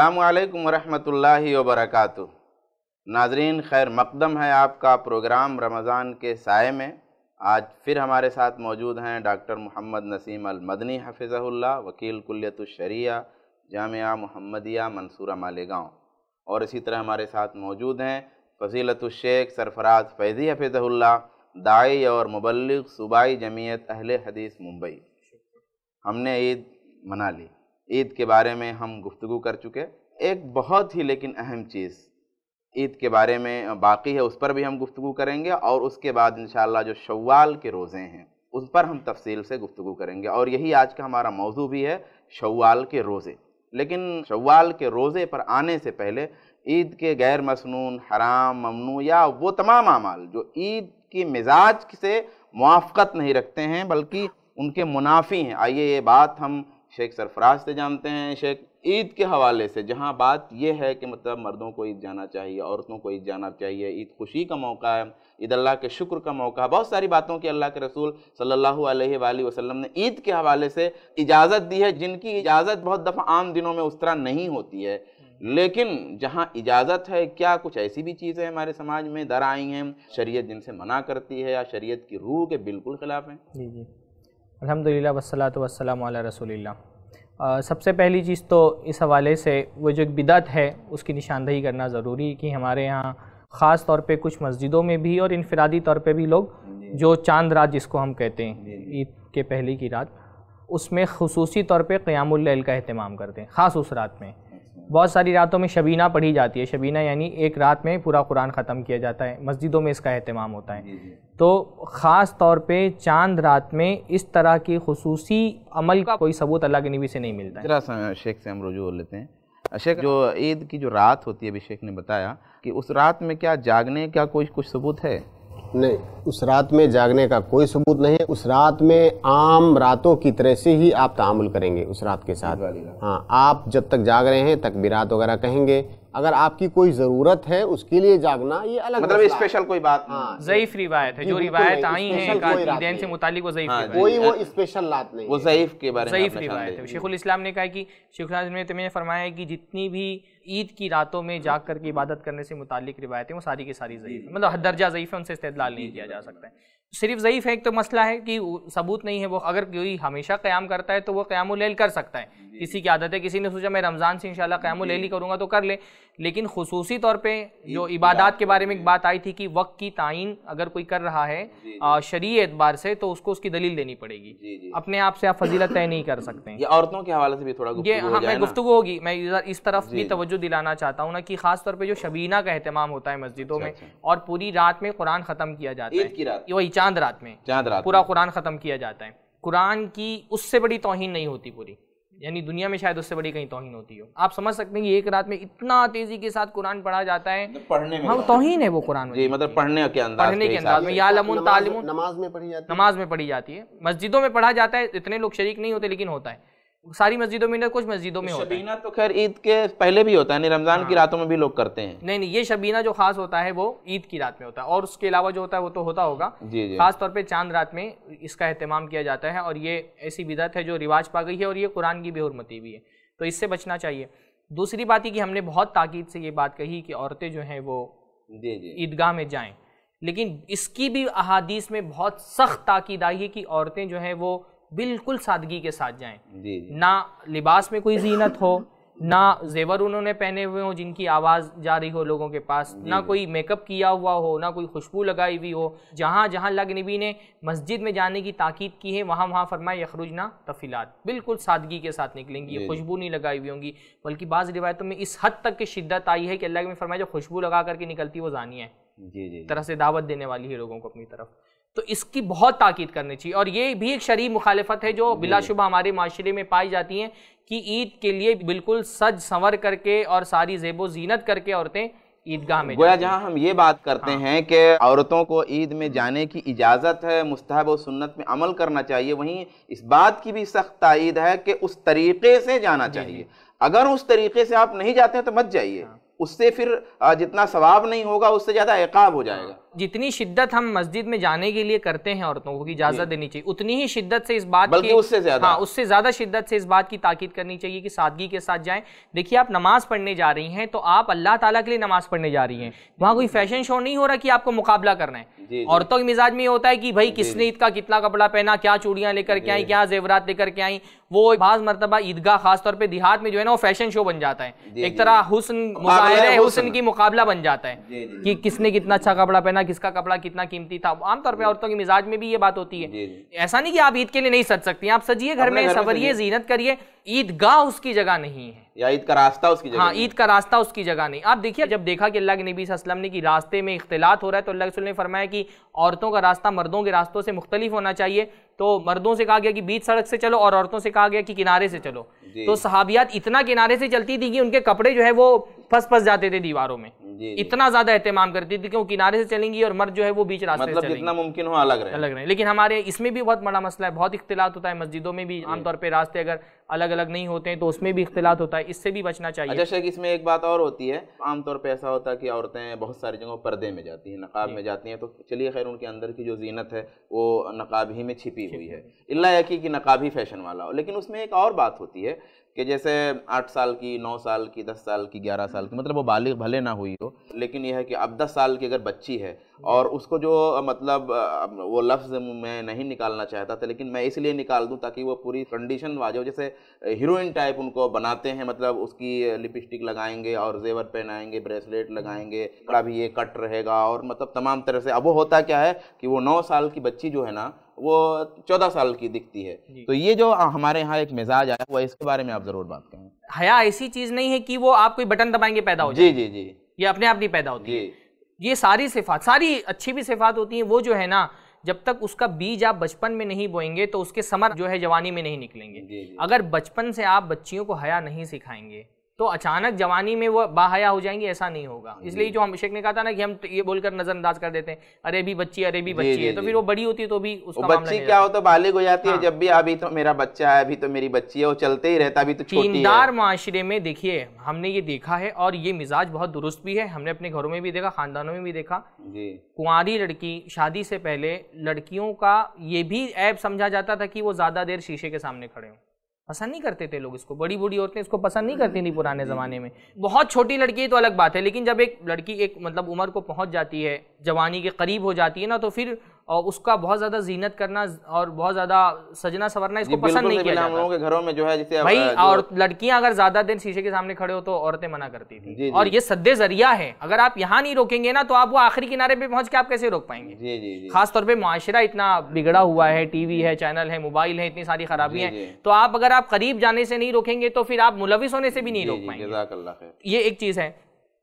अल्लाम वरहमतुल्लाहि वरक नाजरीन खैर मकदम है आपका प्रोग्राम रमज़ान के साय में आज फिर हमारे साथ मौजूद हैं डॉक्टर मोहम्मद नसीम अलमदनी हफिज़ल्ला वकील कुल्लतशरिया जामिया मोहम्मदिया मंसूरा मालेगाँव और इसी तरह हमारे साथ मौजूद हैं फजीलत शेख सरफराज फैज़ी हफिज़ल्ला दाई और मुबलग सूबाई जमीयत अहल हदीस मुंबई हमने ईद मना ली ईद के बारे में हम गुफ्तु कर चुके एक बहुत ही लेकिन अहम चीज़ ईद के बारे में बाकी है उस पर भी हम गुफ्तु करेंगे और उसके बाद इन जो शवाल के रोज़े हैं उस पर हम तफसील से गुफ्तु करेंगे और यही आज का हमारा मौजू भी है शवाल के रोज़े लेकिन शवाल के रोज़े पर आने से पहले ईद के गैर मसनून हराम ममनू या वो तमाम अमाल जो ईद की मिजाज से मुआफ़त नहीं रखते हैं बल्कि उनके मुनाफी हैं आइए ये बात हम शेख सरफराज से जानते हैं शेख ईद के हवाले से जहाँ बात यह है कि मतलब मर्दों को ईद जाना चाहिए औरतों को ईद जाना चाहिए ईद खुशी का मौका है ईद अल्लाह के शुक्र का मौका है बहुत सारी बातों की अल्लाह के रसूल सल्लल्लाहु अलैहि वसल्लम ने ईद के हवाले से इजाज़त दी है जिनकी इजाज़त बहुत दफ़ा आम दिनों में उस तरह नहीं होती है लेकिन जहाँ इजाज़त है क्या कुछ ऐसी भी चीज़ें हमारे समाज में दर आई हैं शरीय जिनसे मना करती है या शरीय की रूह के बिल्कुल खिलाफ हैं जी जी अल्हम्दुलिल्लाह वसलात वसलाम रसोल्ला सबसे पहली चीज़ तो इस हवाले से वो जो एक बिदत है उसकी निशानदही करना ज़रूरी कि हमारे यहाँ ख़ास तौर पे कुछ मस्जिदों में भी और इनफरादी तौर पे भी लोग जो चांद रात जिसको हम कहते हैं ईद के पहले की रात उसमें खसूसी तौर पर क़यामुल्ल का अहतमाम करते हैं ख़ास उस रात में बहुत सारी रातों में शबीना पढ़ी जाती है शबीना यानी एक रात में पूरा कुरान ख़त्म किया जाता है मस्जिदों में इसका अहतमाम होता है तो ख़ास तौर पे चांद रात में इस तरह की खसूसी अमल का कोई सबूत अल्लाह के नबी से नहीं मिलता जरा शेख से हम रुझू हो लेते हैं शेख जो ईद की जो रात होती है अभी शेख ने बताया कि उस रात में क्या जागने का कोई कुछ सबूत है नहीं उस रात में जागने का कोई सबूत नहीं है उस रात में आम रातों की तरह से ही आप तामुल करेंगे उस रात के साथ हाँ आप जब तक जाग रहे हैं तक भी रात वगैरह कहेंगे अगर आपकी कोई जरूरत है उसके लिए जागना ये अलग मतलब स्पेशल कोई बात हाँ जयीफ रिवायत है जो रिवायत आई है से मुतालिक वो हाँ, कोई वो स्पेशल लात नहीं वो जयीफ के बारे में रिवायत है शेखुल इस्लाम ने कहा कि शेखुल ने तुम्हें तो फरमाया है कि जितनी भी ईद की रातों में जाग करके इबादत करने से मुतालिक रिवायतें वो सारी की सारी जयीफ मतलब हर दर्जा जयीफ है उनसे इस्तेदलाल नहीं किया जा सकता है सिर्फ ज़यीफ है एक तो मसला है कि सबूत नहीं है वो अगर कोई हमेशा क़्याम करता है तो वो उल कर सकता है किसी की आदत है किसी ने सोचा मैं रमज़ान से इंशाल्लाह क़्यामुल ही करूँगा तो कर ले लेकिन खसूसी तौर पे जो इबादत के तो बारे में एक बात आई थी कि वक्त की तयन अगर कोई कर रहा है शरी एतबार से तो उसको उसकी दलील देनी पड़ेगी अपने आप से आप फजीलत तय नहीं कर सकते औरतों के हवाले से भी थोड़ा ये हाँ मैं गुफ्तु होगी मैं इस तरफ भी तवज्जो दिलाना चाहता हूँ ना कि खास तौर पर जो शबीना का अहतमाम होता है मस्जिदों अच्छा, में अच्छा। और पूरी रात में कुरान ख़त्म किया जाता है चांद रात में चांद रात पूरा कुरान ख़त्म किया जाता है कुरान की उससे बड़ी तोहिन नहीं होती पूरी यानी दुनिया में शायद उससे बड़ी कहीं तोहन होती हो आप समझ सकते हैं कि एक रात में इतना तेजी के साथ कुरान पढ़ा जाता है मतलब पढ़ने में हाँ है वो कुरान जी, मतलब पढ़ने के अंदाज पढ़ने के अंदाज में या नमाज में पढ़ी जाती है नमाज में पढ़ी जाती है मस्जिदों में पढ़ा जाता है इतने लोग शरीक नहीं होते लेकिन होता है सारी मस्जिदों में कुछ मस्जिदों में तो शबीना तो खैर ईद के पहले भी होता है नहीं रमज़ान की हाँ। रातों में भी लोग करते हैं नहीं नहीं ये शबीना जो खास होता है वो ईद की रात में होता है और उसके अलावा जो होता है वो तो होता होगा जी जी खास तौर पे चांद रात में इसका अहतमाम किया जाता है और ये ऐसी बिदत है जो रिवाज पा गई है और ये कुरान की बेहरमती भी है तो इससे बचना चाहिए दूसरी बात ये कि हमने बहुत ताकीद से ये बात कही कि औरतें जो हैं वो ईदगाह में जाएँ लेकिन इसकी भी अहादीस में बहुत सख्त ताकीद आई है कि औरतें जो हैं वो बिल्कुल सादगी के साथ जाएं ना लिबास में कोई जीनत हो ना जेवर उन्होंने पहने हुए हो जिनकी आवाज़ जा रही हो लोगों के पास ना कोई मेकअप किया हुआ हो ना कोई खुशबू लगाई हुई हो जहाँ जहाँ लग नबी ने मस्जिद में जाने की ताकीद की है वहाँ वहाँ फरमाए यखरुज ना तफ़ीलात बिल्कुल सादगी के साथ निकलेंगी खुशबू नहीं लगाई हुई होंगी बल्कि बाज़ रिवायतों में इस हद तक की शिद्दत आई है कि अल्लाह में फरमाया जो खुशबू लगा करके निकलती वो जानिया है जी जी तरह से दावत देने वाली है लोगों को अपनी तरफ तो इसकी बहुत ताकीद करनी चाहिए और ये भी एक शरी मुखालफत है जो बिलाशुबा हमारे माशरे में पाई जाती हैं कि ईद के लिए बिल्कुल सज संवर करके और सारी जेबो जीनत करके औरतें ईदगाह में गोया जहाँ हम ये बात करते हाँ। हैं कि औरतों को ईद में जाने की इजाज़त है मुस्तहब और सुन्नत में अमल करना चाहिए वहीं इस बात की भी सख्त तइद है कि उस तरीके से जाना चाहिए अगर उस तरीके से आप नहीं जाते हैं तो मत जाइए हाँ। उससे फिर जितना सवाब नहीं होगा उससे ज़्यादा एकाब हो हाँ। जाएगा जितनी शिद्दत हम मस्जिद में जाने के लिए करते हैं औरतों को इजाजत देनी चाहिए उतनी ही शिद्दत से इस बात की उससे ज्यादा हाँ उससे ज्यादा शिद्दत से इस बात की ताकीद करनी चाहिए कि सादगी के साथ जाएं देखिए आप नमाज पढ़ने जा रही हैं तो आप अल्लाह ताला के लिए नमाज पढ़ने जा रही हैं वहां कोई फैशन शो नहीं हो रहा कि आपको मुकाबला करना है औरतों के मिजाज में होता है कि भाई किसने ईद का कितना कपड़ा पहना क्या चूड़ियां लेकर के आई क्या जेवरात लेकर के आई वो बाज मरतबा ईदगाह खासतौर पर देहात में जो है ना वो फैशन शो बन जाता है एक तरह हुसन मुजाहरे हुसन की मुकाबला बन जाता है कि किसने कितना अच्छा कपड़ा पहना किसका कपड़ा कितना कीमती था आमतौर पर औरतों के मिजाज में भी ये बात होती है ऐसा नहीं कि आप ईद के लिए नहीं सज सकती आप सजिए घर में संवरिए जीनत करिए ईद गाह उसकी जगह नहीं है या ईद का रास्ता उसकी जगह हाँ ईद का रास्ता उसकी जगह नहीं आप देखिए जब देखा कि अल्लाह के नबी वसल्लम ने कि रास्ते में इख्तलात हो रहा है तो अल्लाह ने फरमाया कि औरतों का रास्ता मर्दों के रास्तों से मुख्तलिफ होना चाहिए तो मर्दों से कहा गया कि बीच सड़क से चलो और औरतों से कहा गया कि किनारे से चलो तो सहाबियात इतना किनारे से चलती थी कि उनके कपड़े जो है वो फंस फंस जाते थे दीवारों में इतना ज्यादा एहतमाम करती थी वो किनारे से चलेंगी और मर्द जो है वो बीच रास्ते मतलब जितना मुमकिन हो अलग रहे अलग रहे लेकिन हमारे इसमें भी बहुत बड़ा मसला है बहुत इख्तलात होता है मस्जिदों में भी आमतौर पर रास्ते अगर अलग अलग नहीं होते हैं तो उसमें भी इख्तलात होता है इससे भी बचना चाहिए जैसे अच्छा, कि इसमें एक बात और होती है आमतौर पर ऐसा होता है कि औरतें बहुत सारी जगहों पर्दे में जाती हैं नकाब में जाती हैं तो चलिए खैर उनके अंदर की जो जीनत है वो नकाब ही में छिपी हुई है इला यकी कि नकाब ही फैशन वाला हो लेकिन उसमें एक और बात होती है कि जैसे आठ साल की नौ साल की दस साल की ग्यारह साल की मतलब वो बालिग भले ना हुई हो लेकिन यह है कि अब दस साल की अगर बच्ची है और उसको जो मतलब वो लफ्ज़ मैं नहीं निकालना चाहता था लेकिन मैं इसलिए निकाल दूं ताकि वो पूरी कंडीशन वाजे हो जैसे हीरोइन टाइप उनको बनाते हैं मतलब उसकी लिपस्टिक लगाएंगे और जेवर पहनाएंगे ब्रेसलेट लगाएंगे कड़ा भी ये कट रहेगा और मतलब तमाम तरह से अब वो होता क्या है कि वो नौ साल की बच्ची जो है ना वो चौदह साल की दिखती है तो ये जो हमारे यहाँ एक मिजाज आया हुआ इसके बारे में आप जरूर बात करें हया ऐसी चीज नहीं है कि वो आप कोई बटन दबाएंगे पैदा हो जी जी जी ये अपने आप नहीं पैदा होती है ये सारी सिफात सारी अच्छी भी सिफात होती है वो जो है ना जब तक उसका बीज आप बचपन में नहीं बोएंगे तो उसके समर जो है जवानी में नहीं निकलेंगे अगर बचपन से आप बच्चियों को हया नहीं सिखाएंगे तो अचानक जवानी में वो बाहया हो जाएंगे ऐसा नहीं होगा इसलिए जो अभिषेक ने कहा था ना कि हम तो ये बोलकर नजरअंदाज कर देते हैं अरे भी बच्ची अरे भी बच्ची है तो फिर वो बड़ी होती है तो भी उसका बच्ची क्या हो तो बालिग हो जाती है हाँ। जब भी अभी तो मेरा बच्चा है अभी तो मेरी बच्ची है वो चलते ही रहता अभी तो चीनदार माशरे में देखिए हमने ये देखा है और ये मिजाज बहुत दुरुस्त भी है हमने अपने घरों में भी देखा खानदानों में भी देखा कुंवारी लड़की शादी से पहले लड़कियों का ये भी ऐप समझा जाता था कि वो ज्यादा देर शीशे के सामने खड़े हों पसंद नहीं करते थे लोग इसको बड़ी बूढ़ी औरतें इसको पसंद नहीं करती थी हम्म, पुराने ज़माने में बहुत छोटी लड़की है तो अलग बात है लेकिन जब एक लड़की एक मतलब उम्र को पहुंच जाती है जवानी के करीब हो जाती है ना तो फिर और उसका बहुत ज्यादा जीनत करना और बहुत ज्यादा सजना सवरना इसको पसंद नहीं किया जाता लोगों के घरों में जो है जिसे भाई और लड़कियां अगर ज्यादा दिन शीशे के सामने खड़े हो तो औरतें मना करती थी जी, और जी, ये सदे जरिया है अगर आप यहाँ नहीं रोकेंगे ना तो आप वो आखिरी किनारे पे पहुंच के आप कैसे रोक पाएंगे खासतौर पर माशरा इतना बिगड़ा हुआ है टीवी है चैनल है मोबाइल है इतनी सारी खराबी है तो आप अगर आप करीब जाने से नहीं रोकेंगे तो फिर आप मुलविस होने से भी नहीं रोक पाएंगे ये एक चीज है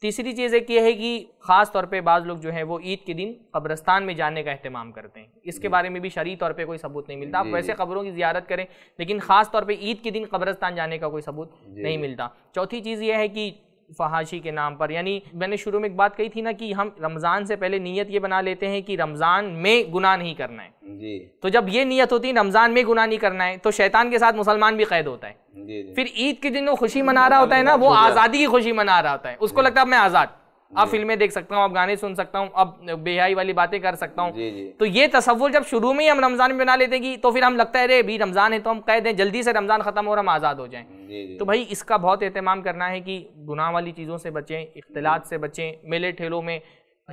तीसरी चीज़ एक ये है कि ख़ास तौर पे बाज़ लोग जो है वो ईद के दिन कब्रस्तान में जाने का अहतमाम करते हैं इसके बारे में भी शरी तौर पे कोई सबूत नहीं मिलता आप वैसे खबरों की ज्यारत करें लेकिन ख़ास तौर पे ईद के दिन कब्रस्तान जाने का कोई सबूत नहीं मिलता चौथी चीज़ ये है कि फहाशी के नाम पर यानी मैंने शुरू में एक बात कही थी ना कि हम रमज़ान से पहले नीयत ये बना लेते हैं कि रमज़ान में गुनाह नहीं करना है जी तो जब ये नीयत होती है रमज़ान में गुनाह नहीं करना है तो शैतान के साथ मुसलमान भी कैद होता है जी जी। फिर ईद के दिन वो खुशी मना रहा होता है ना वो आज़ादी की खुशी मना रहा होता है उसको लगता है मैं आज़ाद अब फिल्में देख सकता हूँ अब गाने सुन सकता हूँ अब बेहाई वाली बातें कर सकता हूँ तो ये तस्वुर जब शुरू में ही हम रमज़ान में बना लेते तो फिर हम लगता है अरे भी रमज़ान है तो हम कह दें जल्दी से रमज़ान ख़त्म और हम आज़ाद हो जाए तो भाई इसका बहुत अहतमाम करना है कि गुनाह वाली चीज़ों से बचें इख्तलात से बचें मेले ठेलों में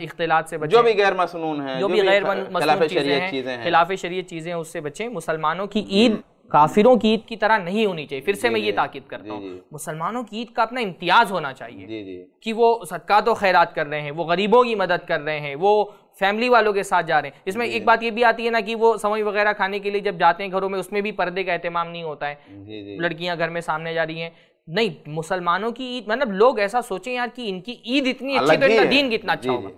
इख्तलात से बचें जो भी गैर मसनून है जो भी गैर मसनून चीज़ें हैं खिलाफ शरीय चीज़ें उससे बचें मुसलमानों की ईद काफिरों की ईद की तरह नहीं होनी चाहिए फिर से मैं ये ताकिद करता हूँ मुसलमानों की ईद का अपना इम्तियाज होना चाहिए कि वो सदका तो खैरात कर रहे हैं वो गरीबों की मदद कर रहे हैं वो फैमिली वालों के साथ जा रहे हैं इसमें एक बात ये भी आती है ना कि वो समय वगैरह खाने के लिए जब जाते हैं घरों में उसमें भी पर्दे का अहतमाम नहीं होता है लड़कियां घर में सामने जा रही हैं नहीं मुसलमानों की ईद मतलब लोग ऐसा सोचें यार कि इनकी ईद इतनी अच्छी तो इनका दीन कितना अच्छा होगा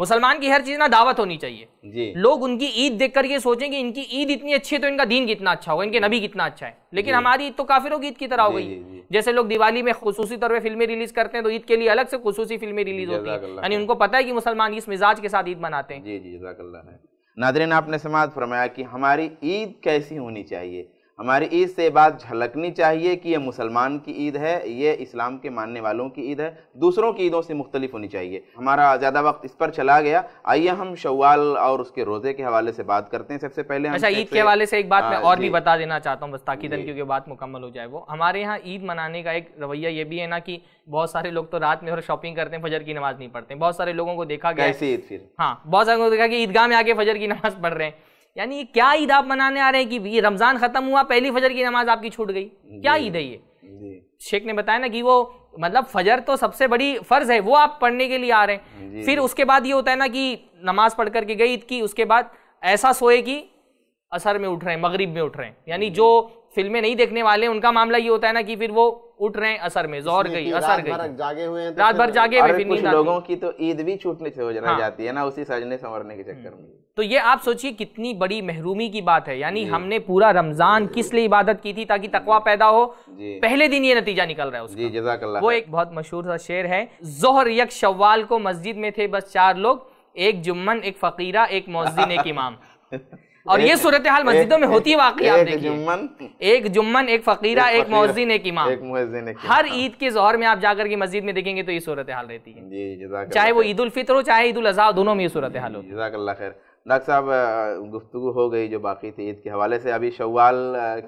मुसलमान की हर चीज ना दावत होनी चाहिए लोग उनकी ईद देख कर ये सोचें कि इनकी ईद इतनी अच्छी है तो इनका दीन कितना अच्छा होगा इनके नबी कितना अच्छा है लेकिन हमारी ईद तो काफिरों की ईद की तरह हो गई जैसे लोग दिवाली में खसूसी तौर पर फिल्में रिलीज करते हैं तो ईद के लिए अलग से खसूसी फिल्में रिलीज होती है यानी उनको पता है कि मुसलमान इस मिजाज के साथ ईद मनाते हैं नादरीन आपने समाज फरमाया कि हमारी ईद कैसी होनी चाहिए हमारी ईद से बात झलकनी चाहिए कि यह मुसलमान की ईद है ये इस्लाम के मानने वालों की ईद है दूसरों की ईदों से मुख्तलिफ होनी चाहिए हमारा ज़्यादा वक्त इस पर चला गया आइए हम शवाल और उसके रोज़े के हवाले से बात करते हैं सबसे पहले अच्छा ईद के हवाले से एक बात हाँ मैं और भी बता देना चाहता हूँ बस ताकिदन क्योंकि बात मुकम्मल हो जाए वो हमारे यहाँ ईद मनाने का एक रवैया ये भी है ना कि बहुत सारे लोग तो रात में और शॉपिंग करते हैं फजर की नमाज़ नहीं पढ़ते बहुत सारे लोगों को देखा गया ईद फिर हाँ बहुत सारे लोगों को देखा कि ईदगाह में आके फजर की नमाज़ पढ़ रहे हैं यानी ये क्या ईद आप मनाने आ रहे हैं कि ये रमज़ान ख़त्म हुआ पहली फजर की नमाज़ आपकी छूट गई क्या ईद है ये शेख ने बताया ना कि वो मतलब फजर तो सबसे बड़ी फ़र्ज़ है वो आप पढ़ने के लिए आ रहे हैं फिर उसके बाद ये होता है ना कि नमाज पढ़ करके गई ईद की उसके बाद ऐसा सोए कि असर में उठ रहे हैं मगरिब में उठ रहे हैं यानी जो फिल्में नहीं देखने वाले उनका मामला ये होता है ना कि फिर वो उठ रहे हैं असर में जोर गई असर गई जागे हुए हैं तो रात भर जागे हुए कुछ लोगों की तो ईद भी छूटने से हो जाना हाँ। जाती है ना उसी सजने संवरने के चक्कर हम्म। में तो ये आप सोचिए कितनी बड़ी महरूमी की बात है यानी हमने पूरा रमजान किस लिए इबादत की थी ताकि तकवा पैदा हो पहले दिन ये नतीजा निकल रहा है उसका। जी जजाकल्ला वो एक बहुत मशहूर सा शेर है जोहर यक शव्वाल को मस्जिद में थे बस चार लोग एक जुम्मन एक फकीरा एक मोजिन एक इमाम और ये सूरत हाल मस्जिदों में होती वाकई आप देखिए जुम्मन एक जुम्मन एक फकीरा एक मोहजिन एक इमाम एक हर ईद के जोहर में आप जाकर के मस्जिद में देखेंगे तो ये सूरत हाल रहती है चाहे वो ईद उल फितर हो चाहे ईद उल अजहा दोनों में ये सूरत हाल हो खैर डॉक्टर साहब गुफ्तु हो गई जो बाकी थी ईद के हवाले से अभी शवाल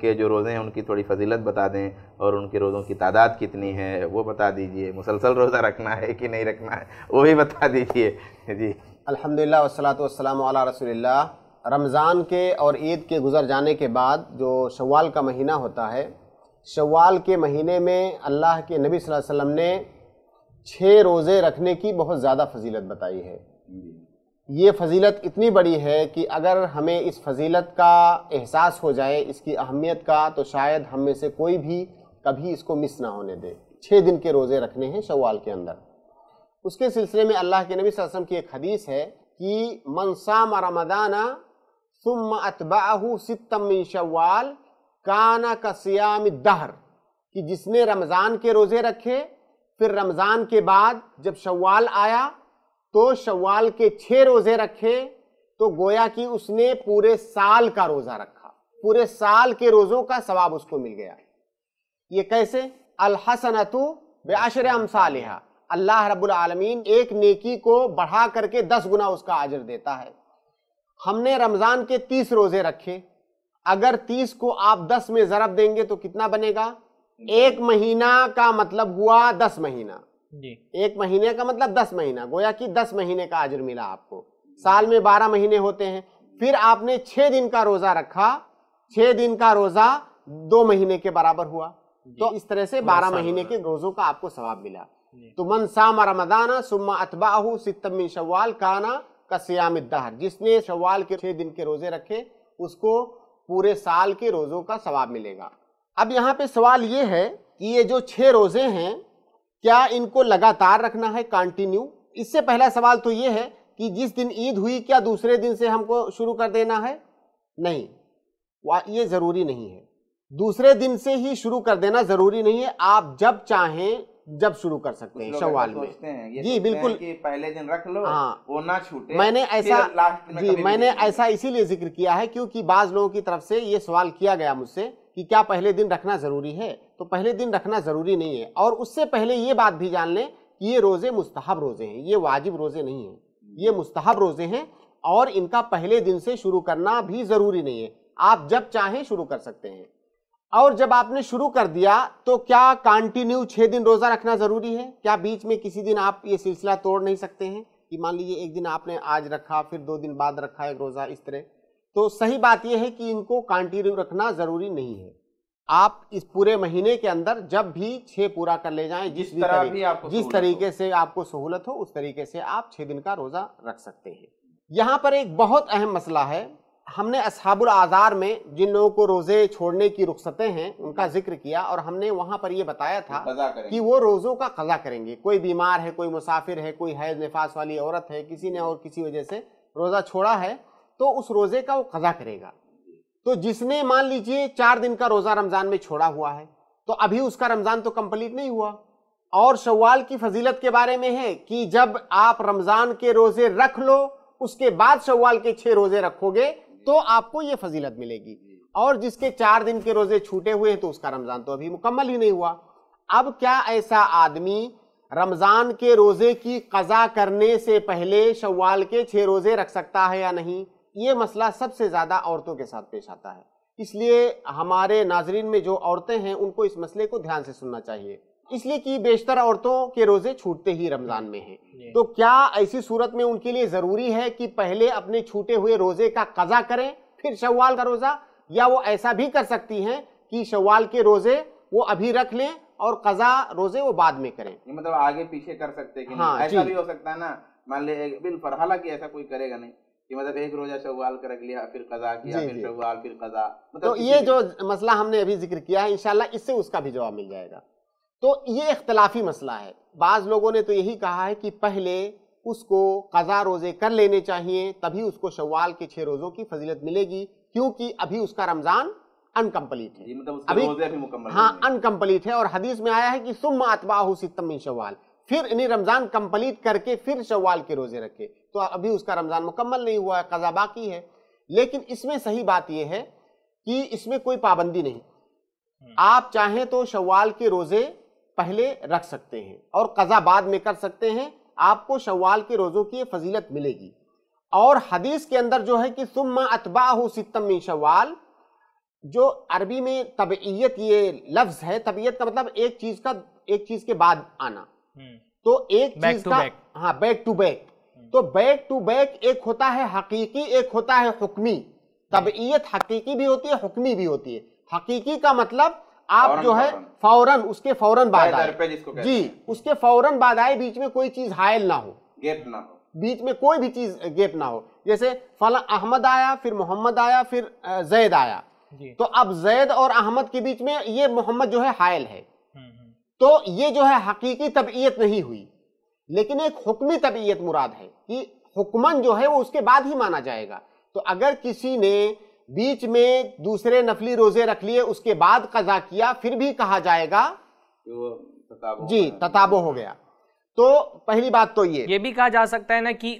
के जो रोज़े हैं उनकी थोड़ी फजीलत बता दें और उनके रोज़ों की तादाद कितनी है वो बता दीजिए मुसलसल रोज़ा रखना है कि नहीं रखना है वो भी बता दीजिए जी अलहमदिल्ला वसलात वसलाम रसोल्ला रमज़ान के और ईद के गुज़र जाने के बाद जो शवाल का महीना होता है शवाल के महीने में अल्लाह के नबी सल्लल्लाहु अलैहि वसल्लम ने छः रोज़े रखने की बहुत ज़्यादा फजीलत बताई है ये फजीलत इतनी बड़ी है कि अगर हमें इस फजीलत का एहसास हो जाए इसकी अहमियत का तो शायद हम में से कोई भी कभी इसको मिस ना होने दे छः दिन के रोज़े रखने हैं शवाल के अंदर उसके सिलसिले में अल्लाह के नबी वसल्लम की एक हदीस है कि मनसाम रमदाना तुम अतबाहू सितमिन शवाल काना का सियाम दहर कि जिसने रमज़ान के रोज़े रखे फिर रमज़ान के बाद जब शवाल आया तो शवाल के छः रोज़े रखे तो गोया कि उसने पूरे साल का रोज़ा रखा पूरे साल के रोज़ों का सवाब उसको मिल गया ये कैसे अलहसनतु बेअशर अमसालिहा अल्लाह रब्बुल आलमीन एक नेकी को बढ़ा करके दस गुना उसका आजर देता है हमने रमज़ान के तीस रोज़े रखे अगर तीस को आप दस में ज़रब देंगे तो कितना बनेगा एक महीना का मतलब हुआ दस महीना जी एक महीने का मतलब दस महीना गोया कि दस महीने का आजर मिला आपको साल में बारह महीने होते हैं फिर आपने छह दिन का रोज़ा रखा छह दिन का रोज़ा दो महीने के बराबर हुआ तो इस तरह से तो बारह महीने के रोज़ों का आपको सवाब मिला तो मन सामा रमदाना सुम्मा अतबाह सितम शवाल काना का दहर जिसने शवाल के छः दिन के रोजे रखे उसको पूरे साल के रोज़ों का सवाब मिलेगा अब यहाँ पे सवाल ये है कि ये जो छः रोज़े हैं क्या इनको लगातार रखना है कंटिन्यू इससे पहला सवाल तो ये है कि जिस दिन ईद हुई क्या दूसरे दिन से हमको शुरू कर देना है नहीं ये ज़रूरी नहीं है दूसरे दिन से ही शुरू कर देना ज़रूरी नहीं है आप जब चाहें जब शुरू कर सकते हैं सवाल में हैं, जी बिल्कुल कि पहले दिन रख लो हाँ वो ना छूटे मैंने ऐसा जी मैंने ऐसा इसीलिए जिक्र किया है क्योंकि बाज लोगों की तरफ से ये सवाल किया गया मुझसे कि क्या पहले दिन रखना जरूरी है तो पहले दिन रखना जरूरी नहीं है और उससे पहले ये बात भी जान लें कि ये रोजे मुस्तहब रोजे हैं ये वाजिब रोजे नहीं है ये मुस्तहब रोजे हैं और इनका पहले दिन से शुरू करना भी जरूरी नहीं है आप जब चाहें शुरू कर सकते हैं और जब आपने शुरू कर दिया तो क्या कंटिन्यू छः दिन रोज़ा रखना ज़रूरी है क्या बीच में किसी दिन आप ये सिलसिला तोड़ नहीं सकते हैं कि मान लीजिए एक दिन आपने आज रखा फिर दो दिन बाद रखा एक रोज़ा इस तरह तो सही बात यह है कि इनको कंटिन्यू रखना ज़रूरी नहीं है आप इस पूरे महीने के अंदर जब भी छह पूरा कर ले जाएं जिस भी तरह भी आपको जिस तरीके से आपको सहूलत हो उस तरीके से आप छः दिन का रोज़ा रख सकते हैं यहाँ पर एक बहुत अहम मसला है हमने असहाबुल आज़ार में जिन लोगों को रोज़े छोड़ने की रुख्सतें हैं उनका जिक्र किया और हमने वहाँ पर यह बताया था कि वो रोज़ों का कज़ा करेंगे कोई बीमार है कोई मुसाफिर है कोई हैज नफास वाली औरत है किसी ने और किसी वजह से रोज़ा छोड़ा है तो उस रोज़े का वो कज़ा करेगा तो जिसने मान लीजिए चार दिन का रोज़ा रमज़ान में छोड़ा हुआ है तो अभी उसका रमज़ान तो कम्प्लीट नहीं हुआ और शवाल की फजीलत के बारे में है कि जब आप रमज़ान के रोज़े रख लो उसके बाद शवाल के छः रोज़े रखोगे तो आपको ये फजीलत मिलेगी और जिसके चार दिन के रोजे छूटे हुए हैं तो उसका रमजान तो अभी मुकम्मल ही नहीं हुआ अब क्या ऐसा आदमी रमज़ान के रोज़े की कज़ा करने से पहले शवाल के छह रोज़े रख सकता है या नहीं ये मसला सबसे ज़्यादा औरतों के साथ पेश आता है इसलिए हमारे नाजरीन में जो औरतें हैं उनको इस मसले को ध्यान से सुनना चाहिए इसलिए कि बेशतर औरतों के रोजे छूटते ही रमजान में हैं तो क्या ऐसी सूरत में उनके लिए जरूरी है कि पहले अपने छूटे हुए रोजे का कजा करें फिर शवाल का रोजा या वो ऐसा भी कर सकती हैं कि शवाल के रोजे वो अभी रख लें और कजा रोजे वो बाद में करें मतलब आगे पीछे कर सकते हैं हाँ, ऐसा भी हो सकता है ना मान लीजिए बिल पर हालांकि ऐसा कोई करेगा नहीं कि मतलब एक रोजा शवाल का रख लिया फिर कजा किया फिर शवाल फिर कजा मतलब तो ये जो मसला हमने अभी जिक्र किया है इनशाला इससे उसका भी जवाब मिल जाएगा तो ये इख्तलाफी मसला है बाज़ लोगों ने तो यही कहा है कि पहले उसको कज़ा रोज़े कर लेने चाहिए तभी उसको शवाल के छः रोज़ों की फजीलत मिलेगी क्योंकि अभी उसका रमज़ान अनकम्प्लीट है मतलब अभी हाँ अनकम्प्लीट है और हदीस में आया है कि सुम अतबाह सितम शवाल फिर इन्हें रमज़ान कम्प्लीट करके फिर शवाल के रोज़े रखे तो अभी उसका रमज़ान मुकम्मल नहीं हुआ है कज़ा बाकी है लेकिन इसमें सही बात यह है कि इसमें कोई पाबंदी नहीं आप चाहें तो शवाल के रोज़े पहले रख सकते हैं और कज़ा बाद में कर सकते हैं आपको शवाल के रोज़ों की फजीलत मिलेगी और हदीस के अंदर जो है कि सुम्मा अतबा हो सितम शवाल जो अरबी में तबीयत ये लफ्ज़ है तबीयत का मतलब एक चीज़ का एक चीज़ के बाद आना हम्म। तो एक चीज़ का हाँ बैक टू बैक तो बैक टू बैक एक होता है हकीकी एक होता है हुक्मी हम्म। तबीयत हकीकी भी होती है हुक्मी भी होती है हकीकी का मतलब आप जो है फौरन उसके फौरन बाद आए जी उसके फौरन बाद आए बीच में कोई चीज हायल ना हो गैप ना हो बीच में कोई भी चीज गैप ना हो जैसे फला अहमद आया फिर मोहम्मद आया फिर जैद आया तो अब जैद और अहमद के बीच में ये मोहम्मद जो है हायल है हम्म, हम्म। तो ये जो है हकीकी तबीयत नहीं हुई लेकिन एक हुक्मी तबीयत मुराद है कि हुक्मन जो है वो उसके बाद ही माना जाएगा तो अगर किसी ने बीच में दूसरे नफली रोजे रख लिए उसके बाद कजा किया फिर भी कहा जाएगा जी तताबो हो गया तो पहली बात तो ये ये भी कहा जा सकता है ना कि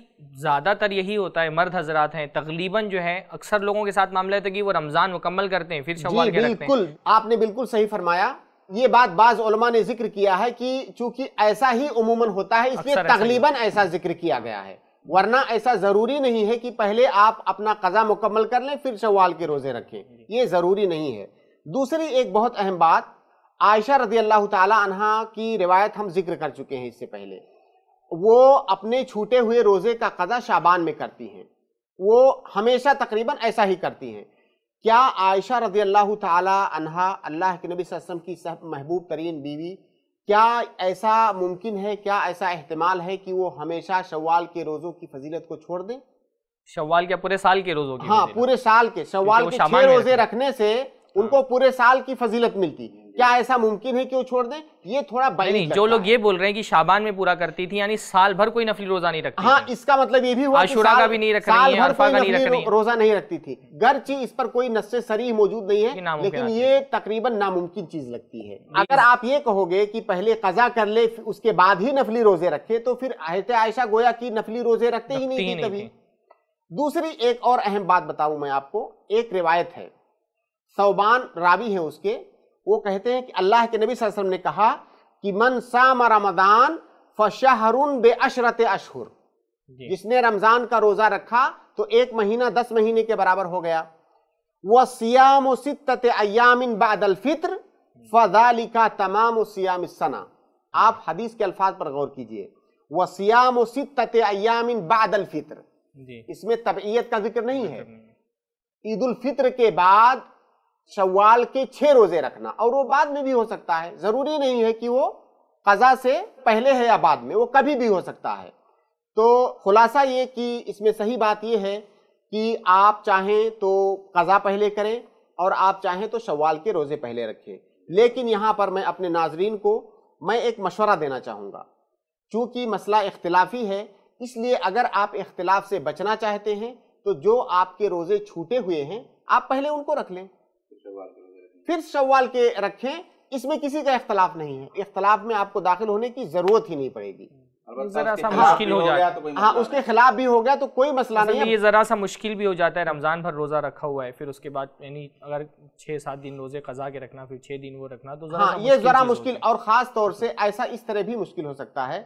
ज़्यादातर यही होता है मर्द हजरात हैं तकरीबन जो है अक्सर लोगों के साथ मामला होता है कि वो रमज़ान मुकम्मल करते हैं फिर जी, के बिल्कुल आपने बिल्कुल सही फरमाया ये बात बाज ने जिक्र किया है कि चूंकि ऐसा ही उमूमन होता है इसलिए तकरीबन ऐसा जिक्र किया गया है वरना ऐसा ज़रूरी नहीं है कि पहले आप अपना कज़ा मुकम्मल कर लें फिर शवाल के रोज़े रखें ये ज़रूरी नहीं है दूसरी एक बहुत अहम बात आयशा रदी अल्लाह तहा की रिवायत हम जिक्र कर चुके हैं इससे पहले वो अपने छूटे हुए रोज़े का कज़ा शाबान में करती हैं वो हमेशा तकरीबन ऐसा ही करती हैं क्या आयशा रदी अल्लाह तहा अल्लाह के नबी वसम की महबूब तरीन बीवी क्या ऐसा मुमकिन है क्या ऐसा अहतमाल है कि वो हमेशा शवाल के रोज़ों की फजीलत को छोड़ दें शवाल क्या पूरे साल के रोज़ों की हाँ पूरे साल के शवाल के छह रोज़े रखने से उनको पूरे साल की फजीलत मिलती क्या ऐसा मुमकिन है कि वो छोड़ दें ये थोड़ा नहीं जो लोग ये बोल रहे हैं कि शाबान में पूरा करती थी यानी साल भर कोई नफली रोजा नहीं रखती हाँ इसका मतलब ये भी हुआ आशुरा का भी नहीं रख साल भर कोई नहीं रख रोजा नहीं रखती थी गर्ची इस पर कोई नस्से सरी मौजूद नहीं है लेकिन ये तकरीबन नामुमकिन चीज लगती है अगर आप ये कहोगे की पहले कजा कर ले उसके बाद ही नफली रोजे रखे तो फिर हजरत आयशा गोया की नफली रोजे रखते ही नहीं थी कभी दूसरी एक और अहम बात बताऊं मैं आपको एक रिवायत है सौबान रावी हैं उसके वो कहते हैं कि अल्लाह के नबी वसल्लम ने कहा कि मन साम रमदान फशाहरुन बे अशरत अशहर जिसने रमज़ान का रोज़ा रखा तो एक महीना दस महीने के बराबर हो गया वह सियाम सित अयामिन बादल फित्र फजालिका तमाम सियाम सना आप हदीस के अल्फाज पर गौर कीजिए वह सियाम सित अयामिन बादल फित्र इसमें तबीयत का जिक्र नहीं है ईद उल फित्र के बाद शवाल के छह रोजे रखना और वो बाद में भी हो सकता है जरूरी नहीं है कि वो कजा से पहले है या बाद में वो कभी भी हो सकता है तो खुलासा ये कि इसमें सही बात ये है कि आप चाहें तो कज़ा पहले करें और आप चाहें तो शवाल के रोज़े पहले रखें लेकिन यहाँ पर मैं अपने नाजरीन को मैं एक मशवरा देना चाहूँगा चूँकि मसला इख्तलाफी है इसलिए अगर आप इख्तलाफ से बचना चाहते हैं तो जो आपके रोज़े छूटे हुए हैं आप पहले उनको रख लें फिर शवाल के रखें इसमें किसी का इख्तलाफ नहीं है इख्तलाफ में आपको दाखिल होने की जरूरत ही नहीं पड़ेगी जरा सा मुश्किल हो जाता है तो हाँ उसके खिलाफ भी हो गया तो कोई मसला नहीं है ये जरा सा मुश्किल भी हो जाता है रमजान भर रोजा रखा हुआ है फिर उसके बाद यानी अगर छह सात दिन रोजे कजा के रखना फिर छह दिन वो रखना तो हाँ ये जरा मुश्किल और खास तौर से ऐसा इस तरह भी मुश्किल हो सकता है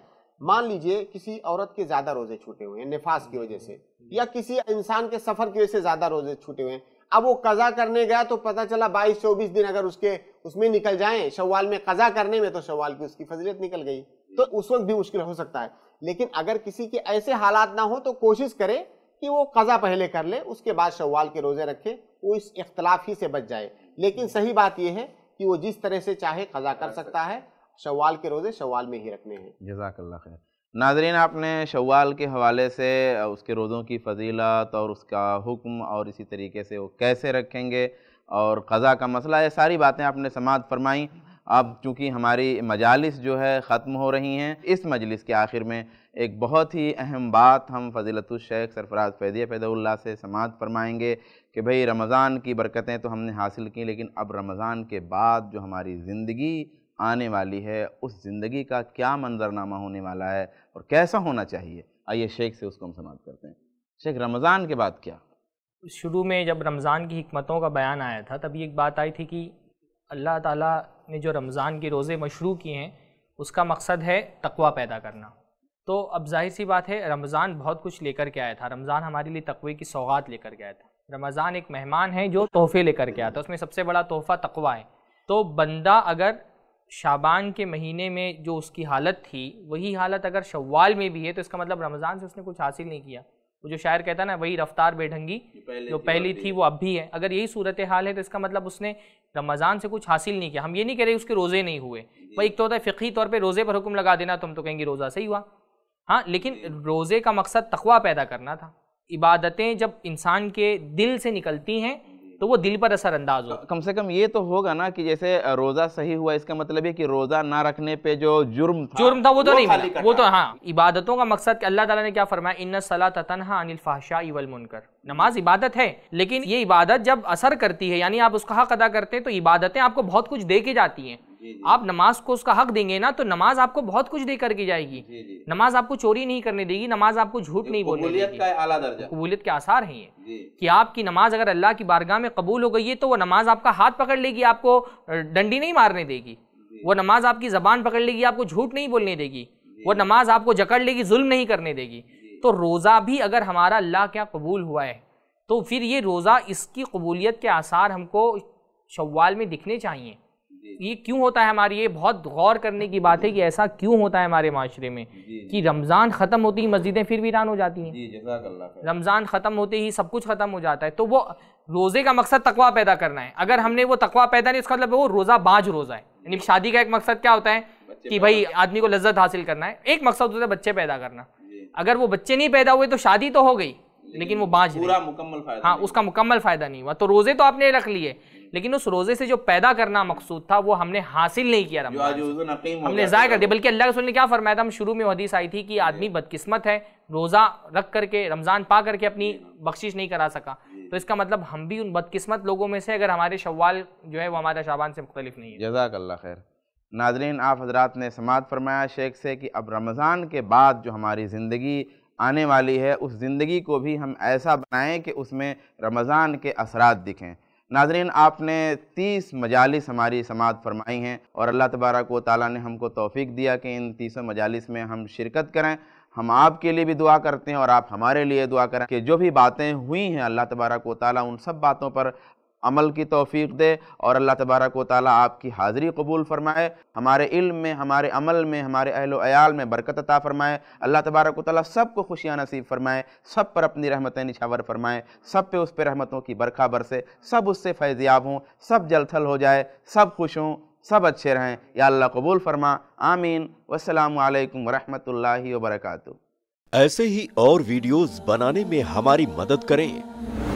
मान लीजिए किसी औरत के ज्यादा रोजे छूटे हुए हैं निफास की वजह से या किसी इंसान के सफर की वजह से ज्यादा रोजे छूटे हुए हैं अब वो कज़ा करने गया तो पता चला बाईस चौबीस दिन अगर उसके उसमें निकल जाए शवाल में कज़ा करने में तो शवाल की उसकी फजीलत निकल गई तो उस वक्त भी मुश्किल हो सकता है लेकिन अगर किसी के ऐसे हालात ना हो तो कोशिश करे कि वो कज़ा पहले कर ले उसके बाद शवाल के रोज़े रखे वो इस इख्तलाफ ही से बच जाए लेकिन सही बात यह है कि वो जिस तरह से चाहे कज़ा कर सकता है शवाल के रोज़े शवाल में ही रखने हैं जजाकल्ला खैर नाजरीन आपने शवाल के हवाले से उसके रोज़ों की फजीलत और उसका हुक्म और इसी तरीके से वो कैसे रखेंगे और क़ज़ा का मसला ये सारी बातें आपने समात फरमाईं अब चूँकि हमारी मजालिस जो है ख़त्म हो रही हैं इस मजलिस के आखिर में एक बहुत ही अहम बात हम शेख सरफराज फैदिया फैदुल्ला से समात फरमाएँगे कि भाई रमज़ान की बरकतें तो हमने हासिल की लेकिन अब रमज़ान के बाद जो हमारी ज़िंदगी आने वाली है उस ज़िंदगी का क्या मंजरनामा होने वाला है और कैसा होना चाहिए आइए शेख से उसको हम समाप्त करते हैं शेख रमज़ान के बाद क्या शुरू में जब रमज़ान की हमतों का बयान आया था तभी एक बात आई थी कि अल्लाह ताला ने जो रमज़ान के रोज़े मशरू किए हैं उसका मकसद है तकवा पैदा करना तो अब जाहिर सी बात है रमज़ान बहुत कुछ लेकर के आया था रमज़ान हमारे लिए तकवे की सौगात लेकर के आया था रमज़ान एक मेहमान है जो तोहफे लेकर के आया था उसमें सबसे बड़ा तोहफ़ा तकवा है तो बंदा अगर शाबान के महीने में जो उसकी हालत थी वही हालत अगर शवाल में भी है तो इसका मतलब रमज़ान से उसने कुछ हासिल नहीं किया वो जो शायर कहता है ना वही रफ्तार बेढंगी जो पहली थी वो अब भी है अगर यही सूरत हाल है तो इसका मतलब उसने रमज़ान से कुछ हासिल नहीं किया हम ये नहीं कह रहे उसके रोज़े नहीं हुए वही एक तो होता है फ़िकी तौर पर रोज़े पर हुक्म लगा देना तो हम तो कहेंगे रोज़ा सही हुआ हाँ लेकिन रोज़े का मकसद तखवा पैदा करना था इबादतें जब इंसान के दिल से निकलती हैं तो वो दिल पर असर अंदाज हो कम से कम ये तो होगा ना कि जैसे रोज़ा सही हुआ इसका मतलब है कि रोज़ा ना रखने पे जो जुर्म था जुर्म था वो तो वो नहीं मिला वो तो हाँ इबादतों का मकसद कि अल्लाह ताला ने क्या फरमाया इन सला तनहा अनिल इवल मुनकर नमाज इबादत है लेकिन ये इबादत जब असर करती है यानी आप उसका हक अदा करते हैं तो इबादतें आपको बहुत कुछ दे के जाती हैं आप नमाज को उसका हक देंगे ना तो नमाज आपको बहुत कुछ दे करके जाएगी नमाज आपको चोरी नहीं करने देगी नमाज आपको झूठ नहीं बोलने देगी कबूलियत के आसार हैं ये कि आपकी नमाज अगर अल्लाह की बारगाह में कबूल हो गई है तो वो नमाज आपका हाथ पकड़ लेगी आपको डंडी नहीं मारने देगी वो नमाज आपकी ज़बान पकड़ लेगी आपको झूठ नहीं बोलने देगी वो नमाज आपको जकड़ लेगी जुल्म नहीं करने देगी तो रोज़ा भी अगर हमारा अल्लाह क्या कबूल हुआ है तो फिर ये रोज़ा इसकी कबूलियत के आसार हमको शवाल में दिखने चाहिए ये क्यों होता है हमारी ये बहुत गौर करने की बात है कि ऐसा क्यों होता है हमारे माशरे में कि रमज़ान ख़त्म होती ही मस्जिदें फिर वीरान हो जाती हैं रमज़ान ख़त्म होते ही सब कुछ ख़त्म हो जाता है तो वो रोज़े का मकसद तकवा पैदा करना है अगर हमने वो तकवा पैदा नहीं उसका मतलब वो रोज़ा बाज रोज़ा है यानी शादी का एक मकसद क्या होता है कि भाई आदमी को लज्जत हासिल करना है एक मकसद होता है बच्चे पैदा करना अगर वो बच्चे नहीं पैदा हुए तो शादी तो हो गई लेकिन वो बांझ पूरा मुकम्मल फायदा हाँ उसका मुकम्मल फायदा नहीं हुआ तो रोजे तो आपने रख लिए लेकिन उस रोजे से जो पैदा करना मकसूद था वो हमने हासिल नहीं किया हमने ज़ाय कर दिया बल्कि अल्लाह रसूल ने क्या फरमाया था हम शुरू में हदीस आई थी कि आदमी बदकिस्मत है रोज़ा रख करके रमज़ान पा करके अपनी बख्शिश नहीं करा सका तो इसका मतलब हम भी उन बदकिस्मत लोगों में से अगर हमारे शवाल जो है वो हमारा शाबान से मुख्तलिफ नहीं है जजाकल्ला खैर नाजरीन आप हजरात ने समात फरमाया शेख से कि अब रमज़ान के बाद जो हमारी ज़िंदगी आने वाली है उस ज़िंदगी को भी हम ऐसा बनाएं कि उसमें रमज़ान के असरात दिखें नाजरीन आपने तीस मजालिस हमारी समात फरमाई हैं और अल्लाह तबारक व ताली ने हमको तोफ़ी दिया कि इन तीसों मजालिस में हम शिरकत करें हम आपके लिए भी दुआ करते हैं और आप हमारे लिए दुआ करें कि जो भी बातें हुई हैं अल्लाह तबारक व ताली उन सब बातों पर अमल की तोफ़ी दे और अल्लाह तबारक व ताली आपकी हाज़री कबूल फ़रमाए हमारे इल्म में हमारे अमल में हमारे अहल अयाल में बरकत अता फ़रमाए अल्लाह तबारक व ताली को खुशियाँ नसीब फ़रमाए सब पर अपनी रहमतें निछावर फ़रमाए सब पे उस पर रहमतों की बरखा बरसे सब उससे फैज़याब हों सब जलथल हो जाए सब खुश हों सब अच्छे रहें या अल्लाह कबूल फ़रमा आमीन वसलम वरहमल वर्का ऐसे ही और वीडियोज़ बनाने में हमारी मदद करें